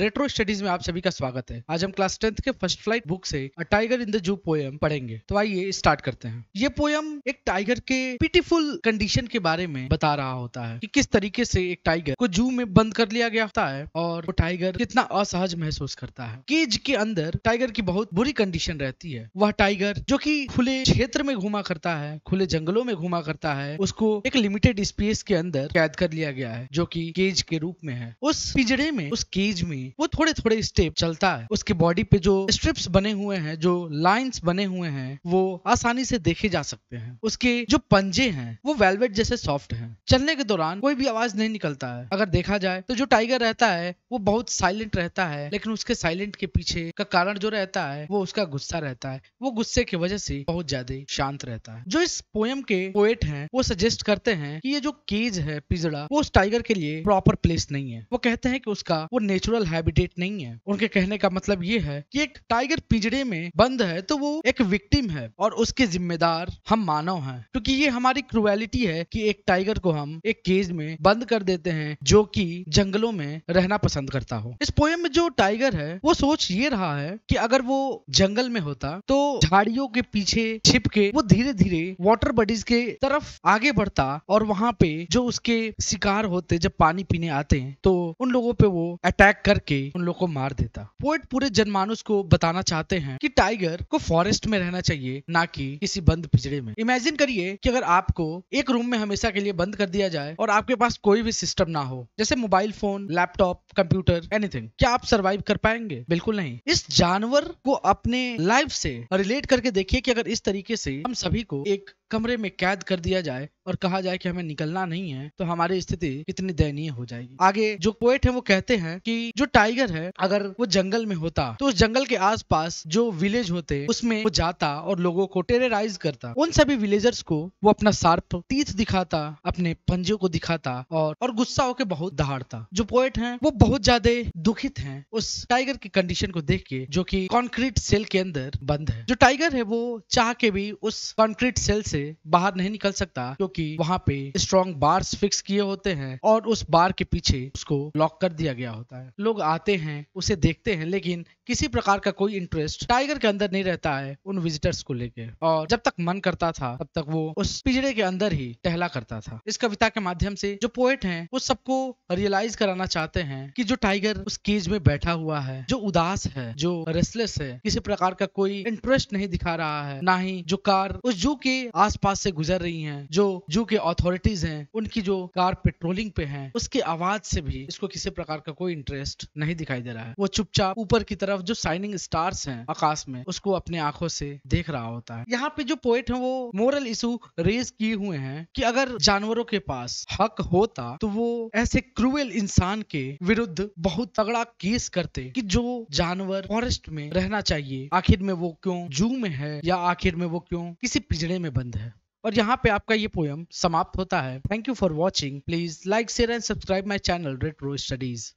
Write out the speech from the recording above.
retro studies में आप सभी का स्वागत है आज हम क्लास टेंथ के फर्स्ट फ्लाइट बुक से a tiger in the zoo poem पढ़ेंगे तो आइए स्टार्ट करते हैं ये पोयम एक टाइगर के पिटीफुल कंडीशन के बारे में बता रहा होता है कि किस तरीके से एक टाइगर को जू में बंद कर लिया गया होता है और वो टाइगर कितना असहज महसूस करता है केज के अंदर टाइगर की बहुत बुरी कंडीशन रहती है वह टाइगर जो की खुले क्षेत्र में घुमा करता है खुले जंगलों में घुमा करता है उसको एक लिमिटेड स्पेस के अंदर कैद कर लिया गया है जो की केज के रूप में है उस पिजड़े में उस केज में भी वो थोड़े थोड़े स्टेप चलता है उसके बॉडी पे जो स्ट्रिप्स बने हुए हैं जो लाइंस बने हुए हैं वो आसानी से देखे जा सकते हैं उसके जो पंजे हैं वो वेलवेट जैसे सॉफ्ट है चलने के दौरान कोई भी आवाज नहीं निकलता है अगर देखा जाए तो जो टाइगर रहता है वो बहुत साइलेंट रहता है लेकिन उसके साइलेंट के पीछे का कारण जो रहता है वो उसका गुस्सा रहता है वो गुस्से की वजह से बहुत ज्यादा शांत रहता है जो इस पोएम के पोएट है वो सजेस्ट करते हैं की ये जो केज है पिजड़ा वो उस टाइगर के लिए प्रॉपर प्लेस नहीं है वो कहते हैं की उसका वो नेचुरल हैबिटेट नहीं है उनके कहने का मतलब ये है की एक टाइगर पिजड़े में बंद है तो वो एक विक्टिम है और उसके जिम्मेदार हम मानव है क्योंकि ये हमारी क्रुएलिटी है की एक टाइगर को हम एक केज में बंद कर देते हैं जो कि जंगलों में रहना पसंद करता हो इस पोएम में जो टाइगर है वो सोच ये रहा है कि अगर वो जंगल में होता तो झाड़ियों के पीछे छिप के वो धीरे धीरे वाटर बॉडीज के तरफ आगे बढ़ता और वहां पे जो उसके शिकार होते जब पानी पीने आते हैं तो उन लोगों पे वो अटैक करके उन लोगों को मार देता पोएट पूरे जनमानस को बताना चाहते हैं कि टाइगर को फॉरेस्ट में रहना चाहिए ना कि किसी बंद पिजड़े में इमेजिन करिए कि अगर आपको एक रूम में हमेशा के लिए बंद कर दिया जाए और आपके पास कोई भी सिस्टम ना हो जैसे mobile phone laptop computer anything क्या आप सर्वाइव कर पाएंगे बिल्कुल नहीं इस जानवर को अपने लाइफ से रिलेट करके देखिए कि अगर इस तरीके से हम सभी को एक कमरे में कैद कर दिया जाए और कहा जाए कि हमें निकलना नहीं है तो हमारी स्थिति कितनी दयनीय हो जाएगी आगे जो पोएट है वो कहते हैं कि जो टाइगर है अगर वो जंगल में होता तो उस जंगल के आसपास जो विलेज होते उसमें वो जाता और लोगों को टेरराइज करता उन सभी विलेजर्स को वो अपना सार्प तीर्थ दिखाता अपने पंजों को दिखाता और और गुस्सा होकर बहुत दहाड़ता जो पोएट है वो बहुत ज्यादा दुखित है उस टाइगर की कंडीशन को देख के जो की कॉन्क्रीट सेल के अंदर बंद है जो टाइगर है वो चाह के भी उस कॉन्क्रीट सेल से बाहर नहीं निकल सकता क्योंकि वहाँ पे स्ट्रॉन्ग बार्स फिक्स किए होते हैं और उस बार के पीछे उसको लॉक कर दिया गया होता है लोग आते हैं उसे देखते हैं लेकिन किसी प्रकार का कोई इंटरेस्ट टाइगर के अंदर नहीं रहता है उन विजिटर्स को लेके और जब तक मन करता था तब तक वो उस पिजड़े के अंदर ही टहला करता था इस कविता के माध्यम से जो पोएट है वो सबको रियलाइज कराना चाहते हैं कि जो टाइगर उस केज में बैठा हुआ है जो उदास है जो रेस्टलेस है किसी प्रकार का कोई इंटरेस्ट नहीं दिखा रहा है ना ही जो कार उस जू के आस आसपास से गुजर रही हैं जो जू के अथॉरिटीज हैं उनकी जो कार पेट्रोलिंग पे है उसके आवाज से भी इसको किसी प्रकार का कोई इंटरेस्ट नहीं दिखाई दे रहा है वो चुपचाप ऊपर की तरफ जो साइनिंग स्टार्स हैं आकाश में उसको अपने आंखों से देख रहा होता है यहाँ पे जो पोएट है वो मोरल इशू रेज किए हुए हैं कि अगर जानवरों के पास हक होता तो वो ऐसे क्रूएल इंसान के विरुद्ध बहुत तगड़ा केस करते कि जो जानवर फॉरेस्ट में रहना चाहिए आखिर में वो क्यों जू में है या आखिर में वो क्यों किसी पिजड़े में बंद है और यहाँ पे आपका ये पोयम समाप्त होता है thank you for watching please like share and subscribe my channel Ro studies